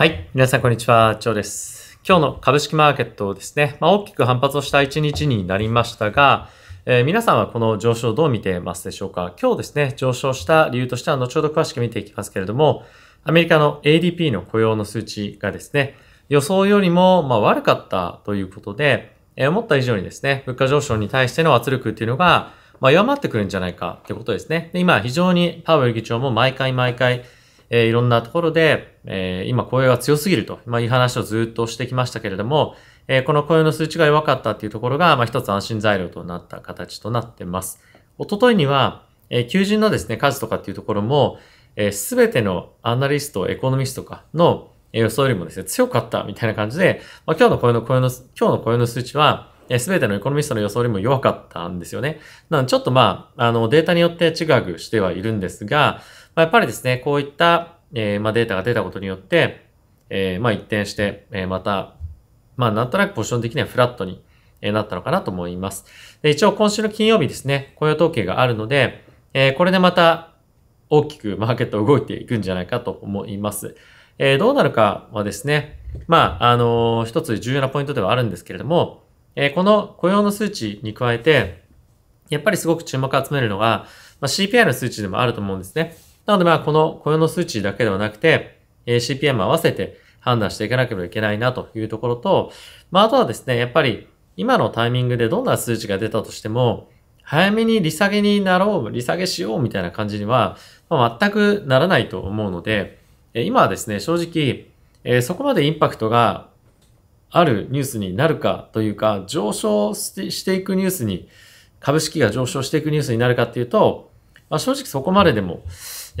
はい。皆さん、こんにちは。チョウです。今日の株式マーケットですね、まあ、大きく反発をした一日になりましたが、えー、皆さんはこの上昇どう見てますでしょうか今日ですね、上昇した理由としては後ほど詳しく見ていきますけれども、アメリカの ADP の雇用の数値がですね、予想よりもま悪かったということで、えー、思った以上にですね、物価上昇に対しての圧力っていうのが、ま弱まってくるんじゃないかってことですね。で今、非常にパウエル議長も毎回毎回、えー、いろんなところで、えー、今雇用が強すぎると、まあ、いう話をずっとしてきましたけれども、えー、この雇用の数値が弱かったっていうところが、まあ、一つ安心材料となった形となってます。おとといには、えー、求人のですね、数とかっていうところも、す、え、べ、てのアナリスト、エコノミストとかの予想よりもですね、強かったみたいな感じで、まあ、今日の雇用の、雇用の、今日の雇用の数値は、すべてのエコノミストの予想よりも弱かったんですよね。なので、ちょっとまあ、あの、データによって違うしてはいるんですが、まやっぱりですね、こういった、えー、まあ、データが出たことによって、えー、まあ、一転して、えー、また、まあ、なんとなくポジション的にはフラットになったのかなと思います。で一応今週の金曜日ですね、雇用統計があるので、えこれでまた大きくマーケット動いていくんじゃないかと思います。えどうなるかはですね、まあ、あの一つ重要なポイントではあるんですけれども、えこの雇用の数値に加えて、やっぱりすごく注目を集めるのが、まあ、CPI の数値でもあると思うんですね。なのでまあこの雇用の数値だけではなくて、え c p m も合わせて判断していかなければいけないなというところと、まああとはですね、やっぱり今のタイミングでどんな数値が出たとしても、早めに利下げになろう、利下げしようみたいな感じには、ま全くならないと思うので、今はですね、正直、えそこまでインパクトがあるニュースになるかというか、上昇していくニュースに、株式が上昇していくニュースになるかっていうと、まあ、正直そこまででも、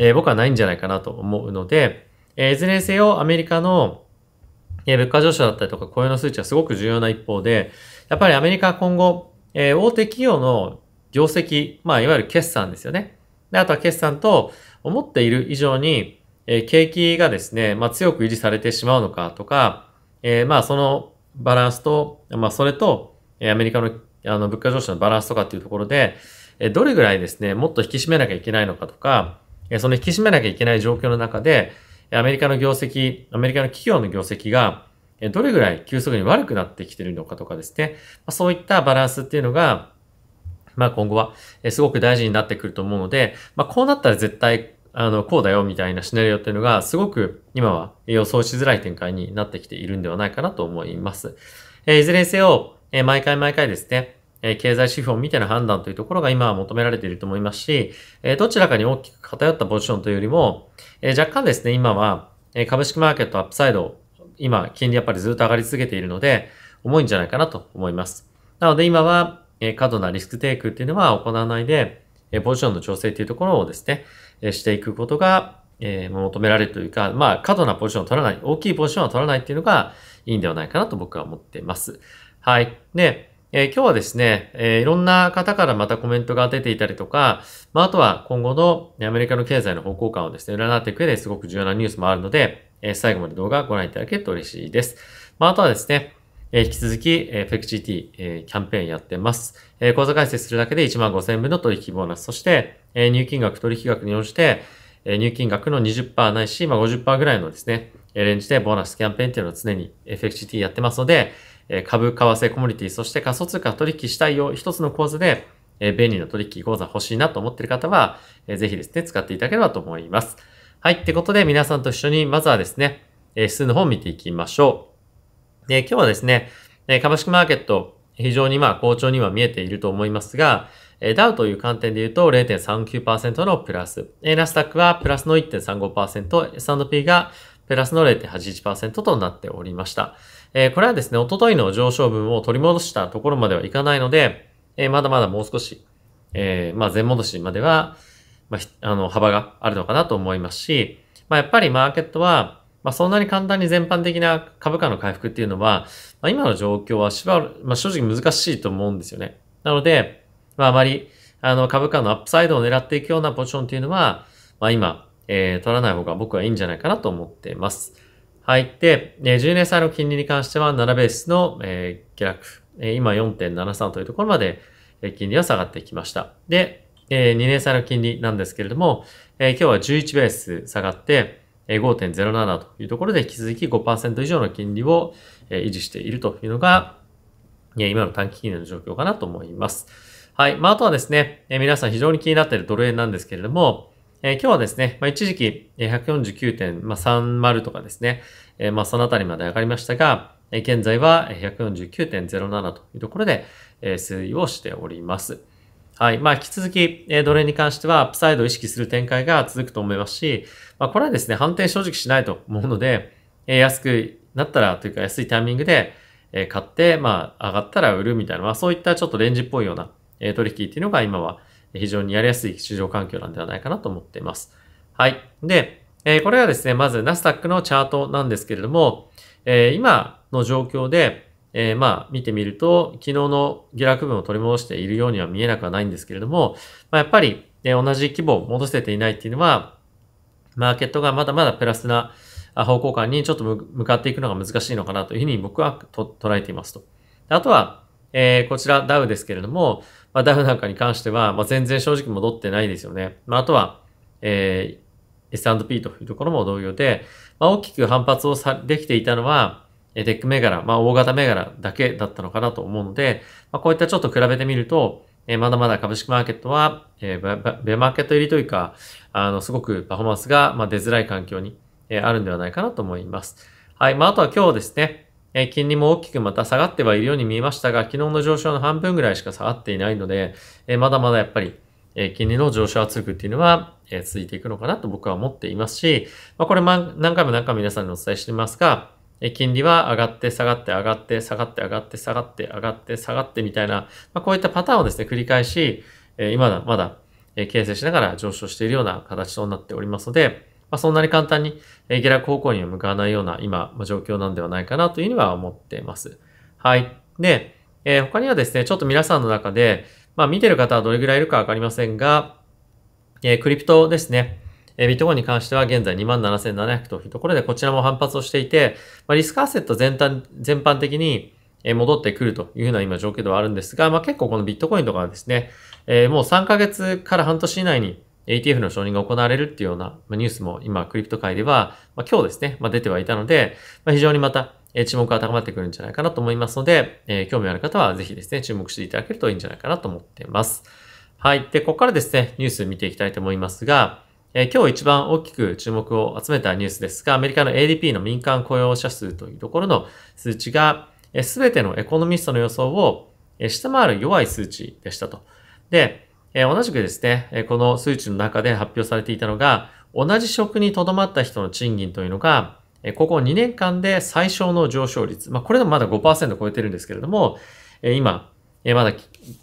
えー、僕はないんじゃないかなと思うので、えー、いずれにせよアメリカの、えー、物価上昇だったりとか雇用の数値はすごく重要な一方で、やっぱりアメリカは今後、えー、大手企業の業績、まあ、いわゆる決算ですよね。で、あとは決算と思っている以上に、えー、景気がですね、まあ、強く維持されてしまうのかとか、えー、まあ、そのバランスと、まあ、それと、アメリカのあの物価上昇のバランスとかっていうところで、どれぐらいですね、もっと引き締めなきゃいけないのかとか、その引き締めなきゃいけない状況の中で、アメリカの業績、アメリカの企業の業績が、どれぐらい急速に悪くなってきてるのかとかですね、そういったバランスっていうのが、まあ今後はすごく大事になってくると思うので、まあこうなったら絶対あの、こうだよみたいなシナリオっていうのが、すごく今は予想しづらい展開になってきているんではないかなと思います。えいずれにせよ、え毎回毎回ですね、え経済指標を見ての判断というところが今は求められていると思いますし、えどちらかに大きく偏ったポジションというよりも、え若干ですね、今は、え株式マーケットアップサイド、今、金利やっぱりずっと上がり続けているので、重いんじゃないかなと思います。なので今は、え過度なリスクテイクっていうのは行わないで、えポジションの調整っていうところをですね、えしていくことが、え求められるというか、まあ、過度なポジションを取らない、大きいポジションを取らないっていうのがいいんではないかなと僕は思っています。はい。で、えー、今日はですね、えー、いろんな方からまたコメントが出ていたりとか、まあ、あとは今後のアメリカの経済の方向感をですね、占っていく上ですごく重要なニュースもあるので、えー、最後まで動画をご覧いただけると嬉しいです。まあ、あとはですね、え引き続き、えー、FXGT、えキャンペーンやってます。え口座開設するだけで1万5000分の取引ボーナス、そして、え入金額、取引額に応じて、え入金額の20%ないし、まあ、50%ぐらいのですね、レンジでボーナスキャンペーンっていうのを常に FXGT やってますので、株、為替、コモディティ、そして仮想通貨取引したいよ、一つの構図で、便利な取引講座欲しいなと思っている方は、ぜひですね、使っていただければと思います。はい。ってことで、皆さんと一緒に、まずはですね、指数の方を見ていきましょう。今日はですね、株式マーケット、非常にまあ好調には見えていると思いますが、ダウという観点で言うと0.39%のプラス、ラスタックはプラスの1.35%、S&P がプラスの0.81%となっておりました。えー、これはですね、おとといの上昇分を取り戻したところまではいかないので、えー、まだまだもう少し、えー、まあ、全戻しまでは、まあ、あの、幅があるのかなと思いますし、まあ、やっぱりマーケットは、まあ、そんなに簡単に全般的な株価の回復っていうのは、まあ、今の状況はしばる、まあ、正直難しいと思うんですよね。なので、まあ、あまり、あの、株価のアップサイドを狙っていくようなポジションっていうのは、まあ、今、えー、取らない方が僕はいいんじゃないかなと思っています。はい。で、えー、10年債の金利に関しては7ベースの、えー、下落。えー、今4.73というところまで、えー、金利は下がってきました。で、えー、2年債の金利なんですけれども、えー、今日は11ベース下がって、え5.07というところで引き続き5%以上の金利を、え維持しているというのが、今の短期金利の状況かなと思います。はい。まあ、あとはですね、え皆さん非常に気になっているドル円なんですけれども、えー、今日はですね、まあ、一時期149.30とかですね、えー、まあそのあたりまで上がりましたが、え現在は149.07というところで、えー、推移をしております。はい。まあ、引き続き、えー、奴隷に関しては、アップサイドを意識する展開が続くと思いますし、まあ、これはですね、反転正直しないと思うので、えー、安くなったら、というか安いタイミングで、えー、買って、まあ、上がったら売るみたいな、まあ、そういったちょっとレンジっぽいような、えー、取引っていうのが今は、非常にやりやすい市場環境なんではないかなと思っています。はい。で、えこれはですね、まずナスダックのチャートなんですけれども、え今の状況で、えまあ見てみると、昨日の下落分を取り戻しているようには見えなくはないんですけれども、まやっぱり、ね、同じ規模を戻せていないっていうのは、マーケットがまだまだプラスな方向感にちょっと向かっていくのが難しいのかなというふうに僕はと捉えていますと。あとは、えこちらダウですけれども、まあ、ダウなんかに関しては、まあ、全然正直戻ってないですよね。まあ、あとは、えー、S&P というところも同様で、まあ、大きく反発をさできていたのは、テック銘柄、まあ、大型銘柄だけだったのかなと思うので、まあ、こういったちょっと比べてみると、えー、まだまだ株式マーケットは、えー、ベマーケット入りというか、あの、すごくパフォーマンスが、まあ、出づらい環境に、えー、あるんではないかなと思います。はい。まあ、あとは今日ですね、え金利も大きくまた下がってはいるように見えましたが、昨日の上昇の半分ぐらいしか下がっていないので、えまだまだやっぱり、え金利の上昇圧力っていうのは、え続いていくのかなと僕は思っていますし、まこれ、ま、何回も何回も皆さんにお伝えしていますが、え金利は上がって下がって上がって下がって上がって下がって上がって下がってみたいな、まこういったパターンをですね、繰り返し、え今だ、まだ、え形成しながら上昇しているような形となっておりますので、まあ、そんなに簡単に下落方向には向かわないような今、状況なんではないかなというふうには思っています。はい。で、えー、他にはですね、ちょっと皆さんの中で、まあ見てる方はどれぐらいいるかわかりませんが、えー、クリプトですね。えビットコインに関しては現在27,700というところで、こちらも反発をしていて、まあ、リスクアセット全体、全般的に戻ってくるというふうな今状況ではあるんですが、まあ、結構このビットコインとかはですね、えー、もう3ヶ月から半年以内に a t f の承認が行われるっていうようなニュースも今、クリプト界では、まあ、今日ですね、まあ、出てはいたので、まあ、非常にまた注目が高まってくるんじゃないかなと思いますので、えー、興味ある方はぜひですね、注目していただけるといいんじゃないかなと思っています。はい。で、ここからですね、ニュース見ていきたいと思いますが、えー、今日一番大きく注目を集めたニュースですが、アメリカの ADP の民間雇用者数というところの数値が、す、え、べ、てのエコノミストの予想を下回る弱い数値でしたと。で、えー、同じくですね、えこの数値の中で発表されていたのが、同じ職に留まった人の賃金というのが、えここ2年間で最小の上昇率。まあ、これでもまだ5%超えてるんですけれども、え今、えまだ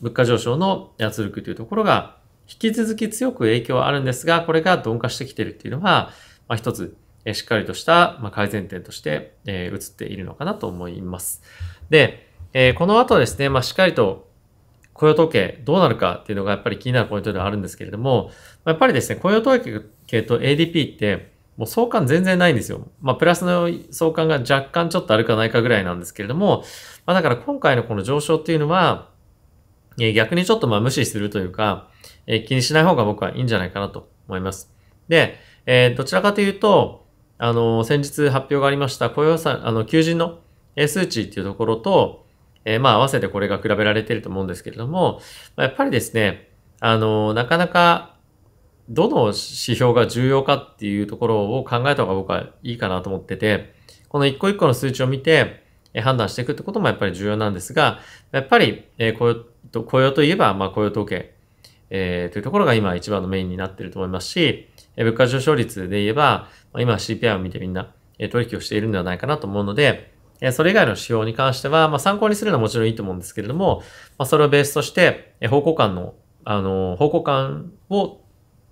物価上昇の圧力というところが、引き続き強く影響はあるんですが、これが鈍化してきてるっていうのは、まあ、一つ、えしっかりとした、ま改善点として、え映っているのかなと思います。で、えこの後ですね、まあ、しっかりと雇用統計どうなるかっていうのがやっぱり気になるポイントではあるんですけれども、やっぱりですね、雇用統計と ADP ってもう相関全然ないんですよ。まあ、プラスの相関が若干ちょっとあるかないかぐらいなんですけれども、まあ、だから今回のこの上昇っていうのは、え逆にちょっとまあ無視するというか、え気にしない方が僕はいいんじゃないかなと思います。で、えどちらかというと、あの、先日発表がありました雇用さ、あの、求人の数値っていうところと、えー、まあ合わせてこれが比べられてると思うんですけれども、まやっぱりですね、あの、なかなかどの指標が重要かっていうところを考えた方が僕はいいかなと思ってて、この一個一個の数値を見て判断していくってこともやっぱり重要なんですが、やっぱり雇用雇用といえば、まあ、雇用統計、えー、というところが今一番のメインになっていると思いますし、物価上昇率で言えば、今 CPI を見てみんな取引をしているんではないかなと思うので、それ以外の仕様に関しては、まあ、参考にするのはもちろんいいと思うんですけれども、まあ、それをベースとして、方向感の、あの、方向感を、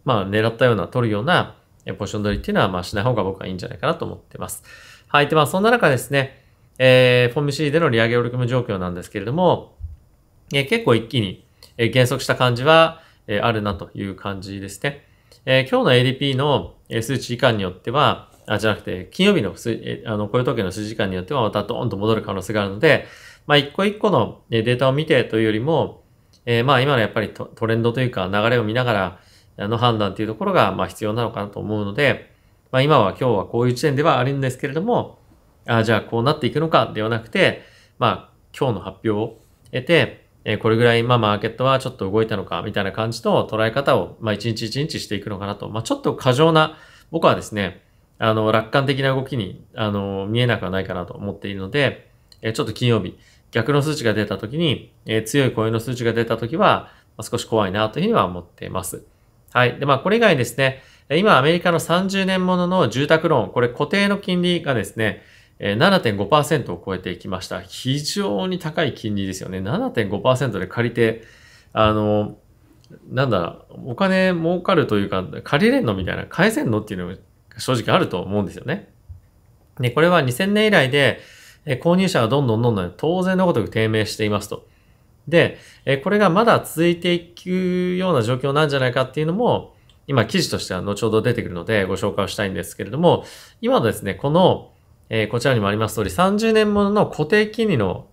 まあ、狙ったような、取るような、ポジション取りっていうのは、まあ、しない方が僕はいいんじゃないかなと思ってます。はい。で、まあ、そんな中ですね、えー、フォーム C での利上げ折り込む状況なんですけれども、えー、結構一気に、えー、減速した感じは、えー、あるなという感じですね。えー、今日の ADP の数値以下によっては、あ、じゃなくて、金曜日のあの雇用統計の数時間によってはまたドーンと戻る可能性があるので、まあ、一個一個のデータを見てというよりも、えー、まあ、今のやっぱりトレンドというか流れを見ながらの判断というところが、まあ、必要なのかなと思うので、まあ、今は今日はこういう時点ではあるんですけれども、あじゃあこうなっていくのかではなくて、まあ、今日の発表を得て、えこれぐらい、まあ、マーケットはちょっと動いたのか、みたいな感じと捉え方を、まあ、一日一日していくのかなと。まあ、ちょっと過剰な、僕はですね、あの、楽観的な動きに、あの、見えなくはないかなと思っているので、えちょっと金曜日、逆の数値が出た時に、え強い声の数値が出た時は、少し怖いなというふうには思っています。はい。で、まあ、これ以外ですね、今アメリカの30年ものの住宅ローン、これ固定の金利がですね、7.5%を超えていきました。非常に高い金利ですよね。7.5%で借りて、あの、なんだ、お金儲かるというか、借りれんのみたいな、返せんのっていうの正直あると思うんですよね。で、これは2000年以来で、購入者がどんどんどんどん当然のごとく低迷していますと。で、これがまだ続いていくような状況なんじゃないかっていうのも、今記事としては後ほど出てくるのでご紹介をしたいんですけれども、今のですね、この、えこちらにもあります通り、30年ものの固定金利の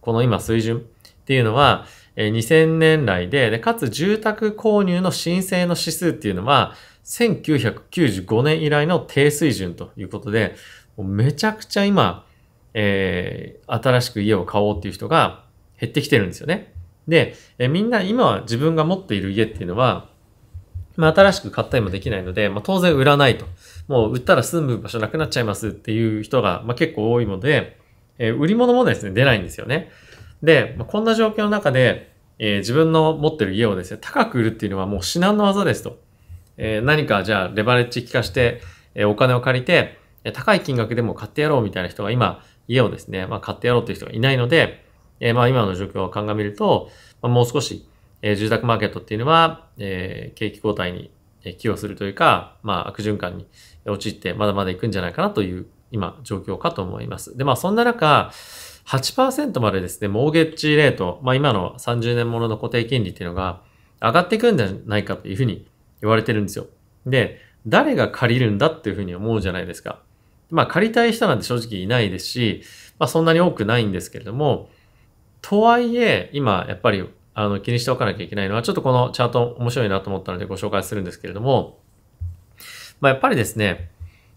この今水準っていうのは、え2000年来でで、かつ住宅購入の申請の指数っていうのは、1995年以来の低水準ということで、めちゃくちゃ今、えー、新しく家を買おうっていう人が減ってきてるんですよね。で、えー、みんな今は自分が持っている家っていうのは、まあ、新しく買ったりもできないので、まあ、当然売らないと。もう売ったら住む場所なくなっちゃいますっていう人が、まあ、結構多いので、えー、売り物もですね、出ないんですよね。で、まあ、こんな状況の中で、えー、自分の持ってる家をですね、高く売るっていうのはもう至難の技ですと。えー、何かじゃあレバレッジ効かして、えー、お金を借りて、え高い金額でも買ってやろうみたいな人が今、家をですね、まあ、買ってやろうという人がいないので、えー、まあ今の状況を鑑みると、まあ、もう少し、えー、住宅マーケットっていうのは、えー、景気後退に寄与するというか、まあ悪循環に陥ってまだまだいくんじゃないかなという今状況かと思います。で、まあそんな中、8%までですね、モーゲッジレート、まあ今の30年ものの固定金利っていうのが上がっていくんじゃないかというふうに言われてるんですよ。で、誰が借りるんだっていうふうに思うじゃないですか。まあ借りたい人なんて正直いないですし、まあそんなに多くないんですけれども、とはいえ、今やっぱりあの気にしておかなきゃいけないのは、ちょっとこのチャート面白いなと思ったのでご紹介するんですけれども、まあやっぱりですね、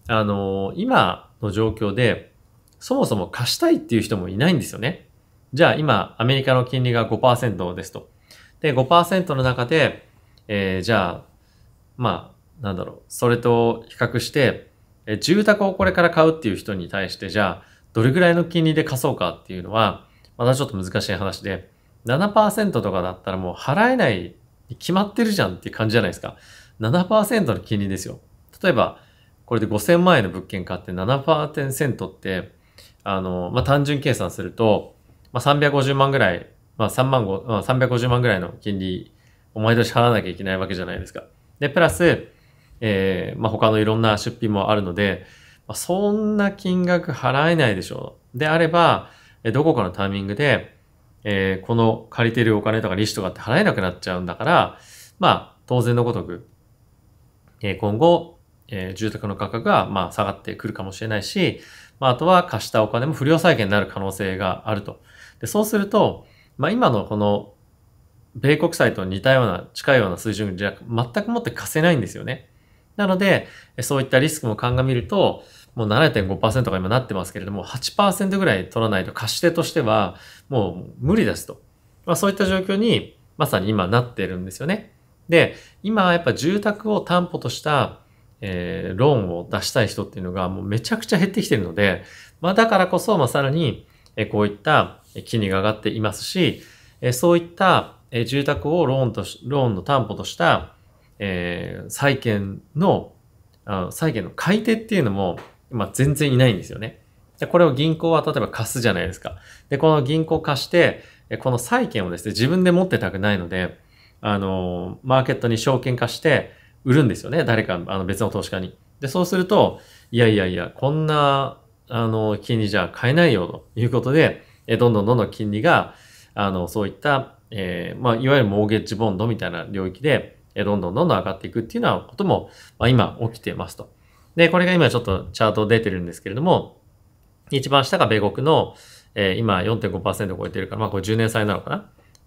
あの、今の状況で、そもそも貸したいっていう人もいないんですよね。じゃあ今、アメリカの金利が5%ですと。で、5%の中で、えー、じゃあ、まあ、なんだろう、それと比較して、え住宅をこれから買うっていう人に対して、じゃあ、どれぐらいの金利で貸そうかっていうのは、またちょっと難しい話で、7%とかだったらもう払えないに決まってるじゃんっていう感じじゃないですか。7%の金利ですよ。例えば、これで5000万円の物件買って7%って、あの、まあ、単純計算すると、まあ、350万ぐらい、まあ、3万5、まあ、350万ぐらいの金利を毎年払わなきゃいけないわけじゃないですか。で、プラス、えー、まあ、他のいろんな出費もあるので、まあ、そんな金額払えないでしょう。であれば、どこかのタイミングで、えー、この借りてるお金とか利子とかって払えなくなっちゃうんだから、まあ、当然のごとく、えー、今後、えー、住宅の価格が、まあ、下がってくるかもしれないし、まあ、あとは貸したお金も不良債権になる可能性があると。で、そうすると、まあ、今のこの米国債と似たような、近いような水準じゃ全くもって貸せないんですよね。なので、そういったリスクも鑑みると、もう7.5%が今なってますけれども、8%ぐらい取らないと貸し手としては、もう無理ですと。まあそういった状況に、まさに今なってるんですよね。で、今やっぱ住宅を担保とした、えー、ローンを出したい人っていうのがもうめちゃくちゃ減ってきてるので、まあだからこそ、まあさらに、えこういった金利が上がっていますし、えそういったえー、住宅をローンとし、ローンの担保とした、えー、債権の、あの債権の買い手っていうのも、ま全然いないんですよね。で、これを銀行は例えば貸すじゃないですか。で、この銀行貸して、この債券をですね、自分で持ってたくないので、あの、マーケットに証券化して売るんですよね。誰か、あの別の投資家に。で、そうすると、いやいやいや、こんな、あの、金利じゃ買えないよということで、えどんどんどんどん金利が、あの、そういったえー、まあ、いわゆるモーゲッジボンドみたいな領域で、えどんどんどんどん上がっていくっていうようなことも、まあ、今起きてますと。で、これが今ちょっとチャート出てるんですけれども、一番下が米国の、えー、今4.5%超えてるから、まあこれ10年債なのかな。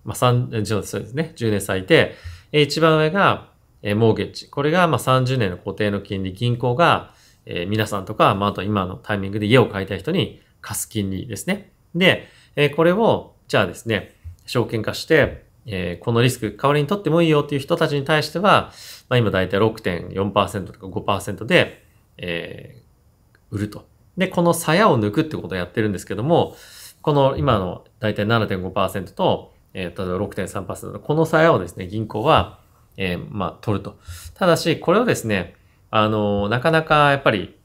まあ3、そうですね、10年債で、え一番上が、えモーゲッジ。これがまあ30年の固定の金利、銀行が、えー、皆さんとか、まああと今のタイミングで家を買いたい人に貸す金利ですね。で、えこれを、じゃあですね、証券化して、えー、このリスク代わりに取ってもいいよっていう人たちに対しては、まあ、今だいたい6.4%とか5%で、えー、売ると。で、この鞘を抜くってことをやってるんですけども、この今のだいたい7.5%と、えー、例えば6.3%この鞘をですね、銀行は、えー、まあ、取ると。ただし、これをですね、あのー、なかなかやっぱり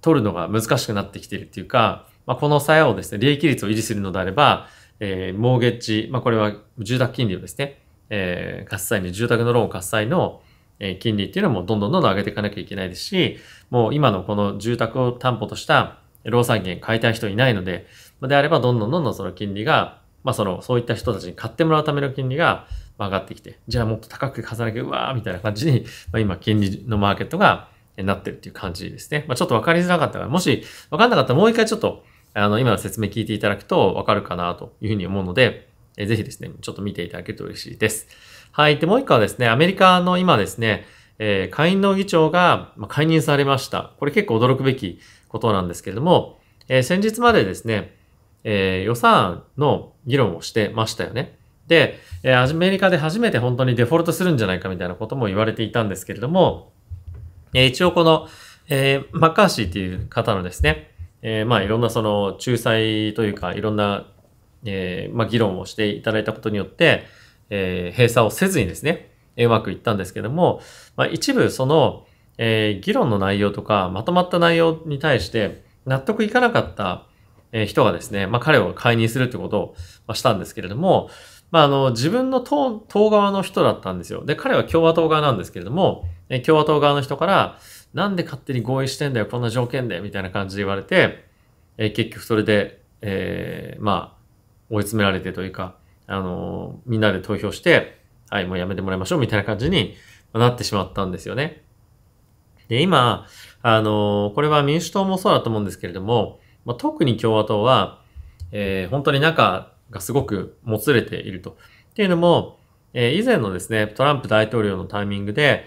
取るのが難しくなってきてるっていうか、まあ、この鞘をですね、利益率を維持するのであれば、えー、モーゲッジ、まあ、これは住宅金利をですね、えー、貸す際に、住宅のローンを貸す際の、え金利っていうのもどんどんどんどん上げていかなきゃいけないですし、もう今のこの住宅を担保とした労産権買いたい人いないので、であればどんどんどんどんその金利が、まあその、そういった人たちに買ってもらうための金利が上がってきて、じゃあもっと高く貸さなきゃうわーみたいな感じに、まあ、今金利のマーケットがなってるっていう感じですね。まあちょっとわかりづらかったから、もしわかんなかったらもう一回ちょっとあの、今の説明聞いていただくとわかるかなというふうに思うので、えぜひですね、ちょっと見ていただけると嬉しいです。はい。で、もう一個はですね、アメリカの今ですね、えー、下院の議長が解任されました。これ結構驚くべきことなんですけれども、えー、先日までですね、えー、予算案の議論をしてましたよね。で、えー、アメリカで初めて本当にデフォルトするんじゃないかみたいなことも言われていたんですけれども、えー、一応この、えー、マッカーシーという方のですね、えー、まあいろんなその仲裁というかいろんな、えー、まあ、議論をしていただいたことによって、えー、閉鎖をせずにですね、えうまくいったんですけども、まあ、一部その、え議論の内容とかまとまった内容に対して納得いかなかった人がですね、まあ、彼を解任するってことをしたんですけれども、まあ、あの自分の党党側の人だったんですよ。で、彼は共和党側なんですけれども、共和党側の人から、なんで勝手に合意してんだよ、こんな条件で、みたいな感じで言われて、えー、結局それで、えー、まあ、追い詰められてというか、あのー、みんなで投票して、はい、もうやめてもらいましょう、みたいな感じになってしまったんですよね。で、今、あのこれは民主党もそうだと思うんですけれども、まあ、特に共和党は、え本当に仲がすごくもつれていると。っていうのも、え以前のですね、トランプ大統領のタイミングで、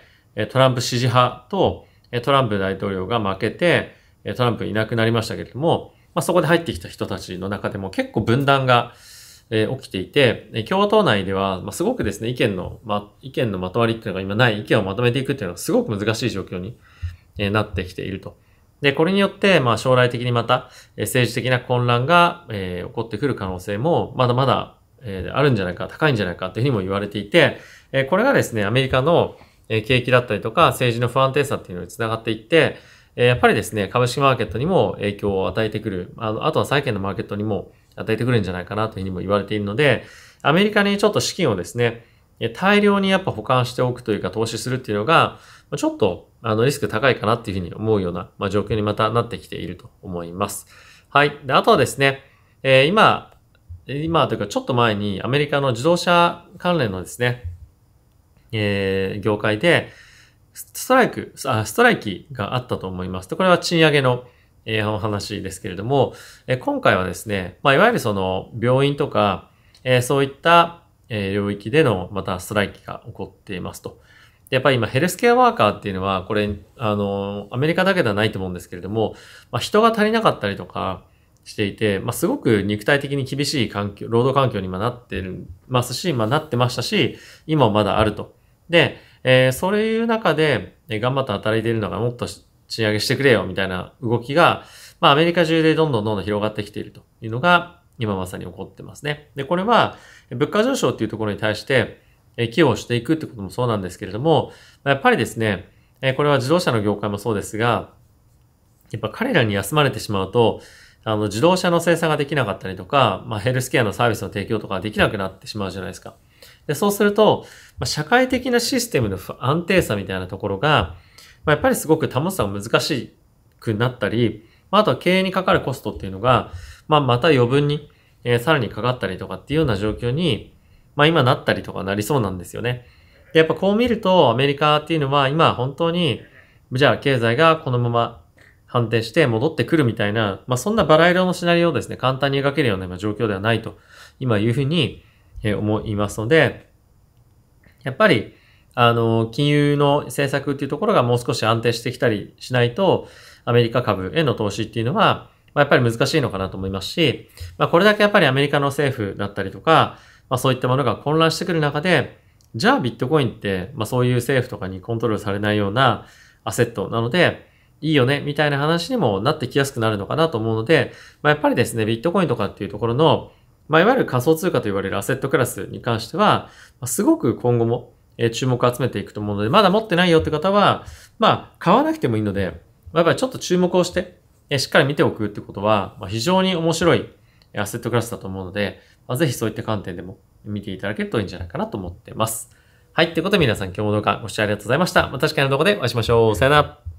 トランプ支持派と、トランプ大統領が負けて、トランプいなくなりましたけれども、まあ、そこで入ってきた人たちの中でも結構分断が、え起きていて、共和党内では、ますごくですね、意見の、ま、意見のまとわりっていうのが今ない、意見をまとめていくっていうのはすごく難しい状況に、えなってきていると。で、これによって、まあ将来的にまた、え政治的な混乱が、え起こってくる可能性も、まだまだ、えあるんじゃないか、高いんじゃないかっていうふうにも言われていて、えこれがですね、アメリカの、え景気だったりとか政治の不安定さっていうのにつながっていって、えやっぱりですね、株式マーケットにも影響を与えてくる、あのあとは債券のマーケットにも与えてくるんじゃないかなというふうにも言われているので、アメリカにちょっと資金をですね、大量にやっぱ保管しておくというか投資するっていうのが、ちょっとあのリスク高いかなっていうふうに思うような、ま状況にまたなってきていると思います。はい。で、あとはですね、え今、今というかちょっと前にアメリカの自動車関連のですね、えー、業界で、ストライク、ストライキがあったと思います。で、これは賃上げの、えー、お話ですけれども、えー、今回はですね、まあ、いわゆるその病院とか、えー、そういった、えー、領域でのまたストライキが起こっていますと。やっぱり今ヘルスケアワーカーっていうのは、これ、あの、アメリカだけではないと思うんですけれども、まあ、人が足りなかったりとかしていて、まあ、すごく肉体的に厳しい環境、労働環境に今なってますし、まあ、なってましたし、今もまだあると。で、えー、そういう中で、え頑張って働いているのがもっと賃上げしてくれよみたいな動きが、まあアメリカ中でどんどんどんどん広がってきているというのが今まさに起こってますね。で、これは物価上昇っていうところに対して寄与していくってこともそうなんですけれども、やっぱりですね、これは自動車の業界もそうですが、やっぱ彼らに休まれてしまうと、あの自動車の生産ができなかったりとか、まあ、ヘルスケアのサービスの提供とかできなくなってしまうじゃないですか。で、そうすると、まあ、社会的なシステムの不安定さみたいなところが、まあ、やっぱりすごく保つのが難しくなったり、まあ、あとは経営にかかるコストっていうのが、まあ、また余分に、えー、さらにかかったりとかっていうような状況に、まあ、今なったりとかなりそうなんですよね。で、やっぱこう見ると、アメリカっていうのは今本当に、じゃあ経済がこのまま反転して戻ってくるみたいな、まあ、そんなバラ色のシナリオをですね、簡単に描けるような状況ではないと、今いうふうに、え思いますので、やっぱり、あの、金融の政策っていうところがもう少し安定してきたりしないと、アメリカ株への投資っていうのは、まあ、やっぱり難しいのかなと思いますし、まあ、これだけやっぱりアメリカの政府だったりとか、まあ、そういったものが混乱してくる中で、じゃあビットコインって、まあ、そういう政府とかにコントロールされないようなアセットなので、いいよね、みたいな話にもなってきやすくなるのかなと思うので、まあ、やっぱりですね、ビットコインとかっていうところの、まあ、いわゆる仮想通貨と言われるアセットクラスに関しては、すごく今後も注目を集めていくと思うので、まだ持ってないよって方は、まあ、買わなくてもいいので、やっぱりちょっと注目をして、しっかり見ておくってことは、非常に面白いアセットクラスだと思うので、ぜひそういった観点でも見ていただけるといいんじゃないかなと思ってます。はい。ということで皆さん今日も動画ご視聴ありがとうございました。また次回の動画でお会いしましょう。さよなら。